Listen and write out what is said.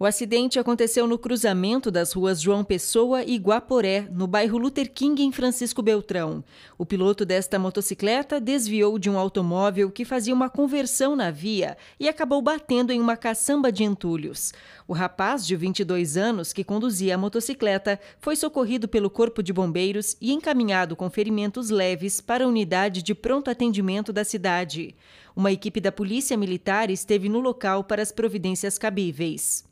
O acidente aconteceu no cruzamento das ruas João Pessoa e Guaporé, no bairro Luther King, em Francisco Beltrão. O piloto desta motocicleta desviou de um automóvel que fazia uma conversão na via e acabou batendo em uma caçamba de entulhos. O rapaz, de 22 anos, que conduzia a motocicleta, foi socorrido pelo Corpo de Bombeiros e encaminhado com ferimentos leves para a unidade de pronto atendimento da cidade. Uma equipe da Polícia Militar esteve no local para as providências cabíveis.